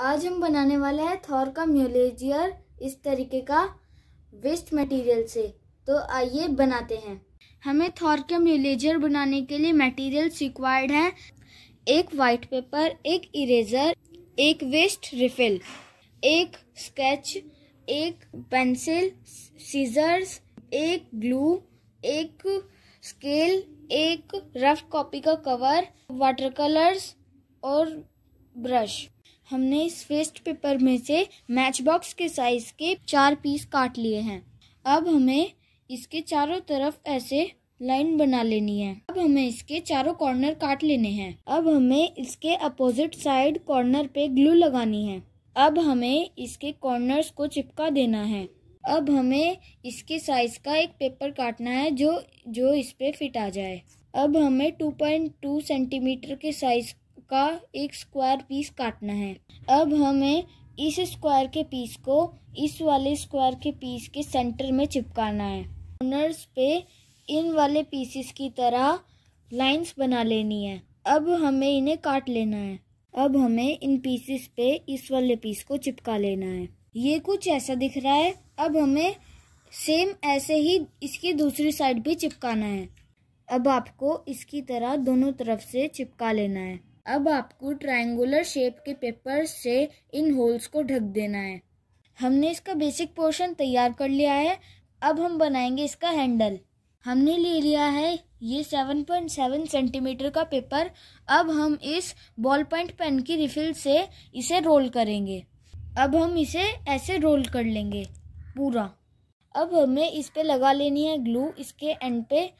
आज हम बनाने वाले हैं थॉर का म्यूलेजियर इस तरीके का वेस्ट मटेरियल से तो आइए बनाते हैं हमें थॉर का म्यूलेजियर बनाने के लिए मटेरियल्स रिक्वायर्ड हैं एक वाइट पेपर एक इरेजर एक वेस्ट रिफिल एक स्केच एक पेंसिल सीजर्स एक ग्लू एक स्केल एक रफ कॉपी का कवर वाटर कलर्स और ब्रश हमने इस वेस्ट पेपर में से मैच बॉक्स के साइज के चार पीस काट लिए हैं अब हमें इसके चारों तरफ ऐसे लाइन बना लेनी है अब हमें इसके चारों कॉर्नर काट लेने हैं अब हमें इसके अपोजिट साइड कॉर्नर पे ग्लू लगानी है अब हमें इसके कॉर्नर्स को चिपका देना है अब हमें इसके साइज का एक पेपर काटना है जो जो इस पे फिट आ जाए अब हमें 2.2 सेंटीमीटर के साइज का एक स्क्वायर पीस काटना है अब हमें इस स्क्वायर के पीस को इस वाले स्क्वायर के पीस के सेंटर में चिपकाना है कॉर्नर्स पे इन वाले पीसेस की तरह लाइंस बना लेनी है अब हमें इन्हें काट लेना है अब हमें इन पीसेस पे इस वाले पीस को चिपका लेना है ये कुछ ऐसा दिख रहा है अब हमें सेम ऐसे ही इसकी दूसरी साइड भी चिपकाना है अब आपको इसकी तरह दोनों तरफ से चिपका लेना है अब आपको ट्रायंगुलर शेप के पेपर से इन होल्स को ढक देना है हमने इसका बेसिक पोर्शन तैयार कर लिया है अब हम बनाएंगे इसका हैंडल हमने ले लिया है ये 7.7 सेंटीमीटर का पेपर अब हम इस बॉल पॉइंट पेन की रिफिल से इसे रोल करेंगे अब हम इसे ऐसे रोल कर लेंगे पूरा अब हमें इस पे लगा लेनी है ग्लू इसके एंड पे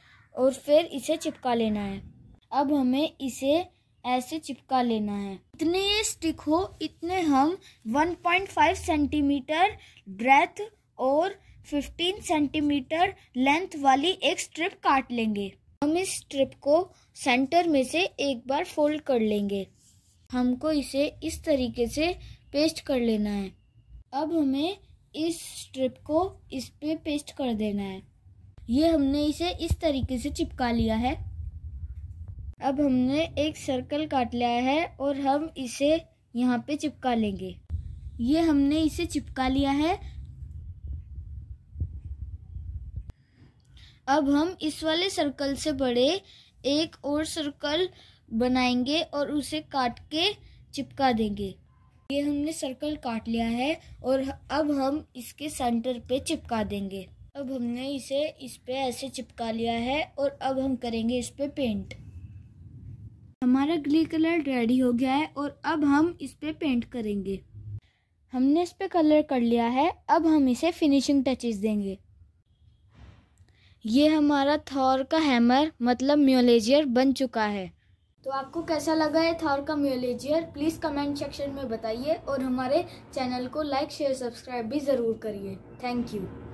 और फिर इसे चिपका लेना है अब हमें इसे ऐसे चिपका लेना है इतने ये स्टिक हो इतने हम 1.5 सेंटीमीटर ब्रेथ और 15 सेंटीमीटर लेंथ वाली एक स्ट्रिप काट लेंगे हम इस स्ट्रिप को सेंटर में से एक बार फोल्ड कर लेंगे हमको इसे इस तरीके से पेस्ट कर लेना है अब हमें इस स्ट्रिप को इस पे पेस्ट कर देना है ये हमने इसे इस तरीके से चिपका लिया है अब हमने एक सर्कल काट लिया है और हम इसे यहाँ पे चिपका लेंगे ये हमने इसे चिपका लिया है अब हम इस वाले सर्कल से बड़े एक और सर्कल बनाएंगे और उसे काट के चिपका देंगे ये हमने सर्कल काट लिया है और अब हम इसके सेंटर पे चिपका देंगे अब हमने इसे इस पे ऐसे चिपका लिया है और अब हम करेंगे इस पे पेंट हमारा ग्ले कलर रेडी हो गया है और अब हम इस पर पे पेंट करेंगे हमने इस पर कलर कर लिया है अब हम इसे फिनिशिंग टचेस देंगे ये हमारा थॉर का हैमर मतलब म्योलेजियर बन चुका है तो आपको कैसा लगा है थॉर का म्योलेजियर प्लीज़ कमेंट सेक्शन में बताइए और हमारे चैनल को लाइक शेयर सब्सक्राइब भी ज़रूर करिए थैंक यू